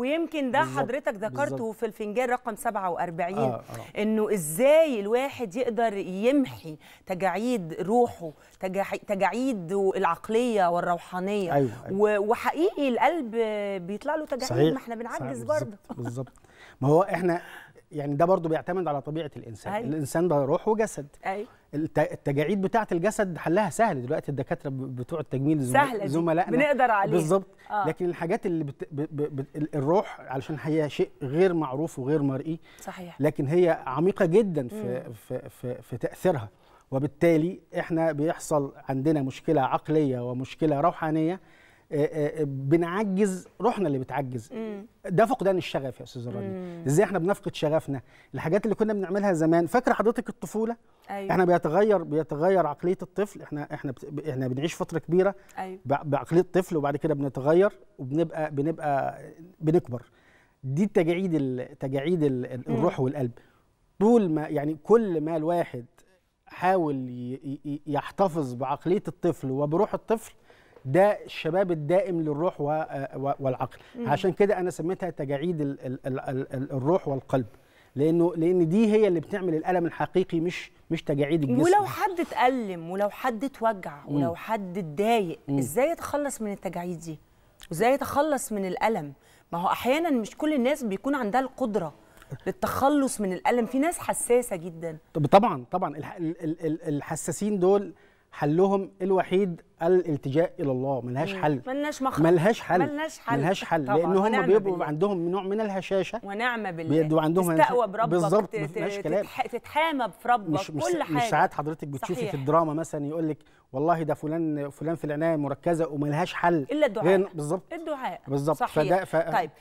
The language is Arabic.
ويمكن ده بالزبط. حضرتك ذكرته في الفنجان رقم 47 آه آه. انه ازاي الواحد يقدر يمحي تجاعيد روحه تجاعيد العقليه والروحانيه أيوة أيوة. وحقيقي القلب بيطلع له تجاعيد ما احنا بنعجز برضه بالظبط ما هو احنا يعني ده برضه بيعتمد على طبيعه الانسان أيوة. الانسان ده روح وجسد أيوة. التجاعيد بتاعه الجسد حلها سهل دلوقتي الدكاتره بتوع التجميل زملائنا بنقدر عليه بالظبط آه. لكن الحاجات اللي بت... ب... ب... الروح علشان هي شيء غير معروف وغير مرئي صحيح لكن هي عميقه جدا في في في, في تاثيرها وبالتالي احنا بيحصل عندنا مشكله عقليه ومشكله روحانيه آه، آه، آه، بنعجز روحنا اللي بتعجز ده فقدان الشغف يا استاذ الراجل ازاي احنا بنفقد شغفنا الحاجات اللي كنا بنعملها زمان فاكره حضرتك الطفوله أيوة. احنا بيتغير بيتغير عقليه الطفل احنا احنا بت... احنا بنعيش فتره كبيره أيوة. بعقليه الطفل وبعد كده بنتغير وبنبقى بنبقى بنكبر دي تجاعيد التجاعيد تجاعيد ال... الروح والقلب طول ما يعني كل ما الواحد حاول ي... يحتفظ بعقليه الطفل وبروح الطفل ده الشباب الدائم للروح والعقل عشان كده انا سميتها تجاعيد الروح والقلب لانه لان دي هي اللي بتعمل الالم الحقيقي مش مش تجاعيد الجسم ولو حد اتالم ولو حد اتوجع ولو حد اتضايق ازاي يتخلص من التجاعيد دي وازاي يتخلص من الالم ما هو احيانا مش كل الناس بيكون عندها القدره للتخلص من الالم في ناس حساسه جدا طب طبعا طبعا الحساسين دول حلهم الوحيد الالتجاء الى الله ملهاش حل ملهاش مخرج ملهاش حل ملهاش حل ملهاش حل لان هم بيبقوا بالله. عندهم نوع من الهشاشه ونعم بالله بيبقوا عندهم تستقوى بربك بالظبط مفيهاش كلام تتحامى بربك مش مش كل حاجه مش ساعات حضرتك بتشوفي صحيح. في الدراما مثلا يقول لك والله ده فلان فلان في العنايه المركزه وملهاش حل الا الدعاء بالظبط الدعاء بالظبط فده ف... طيب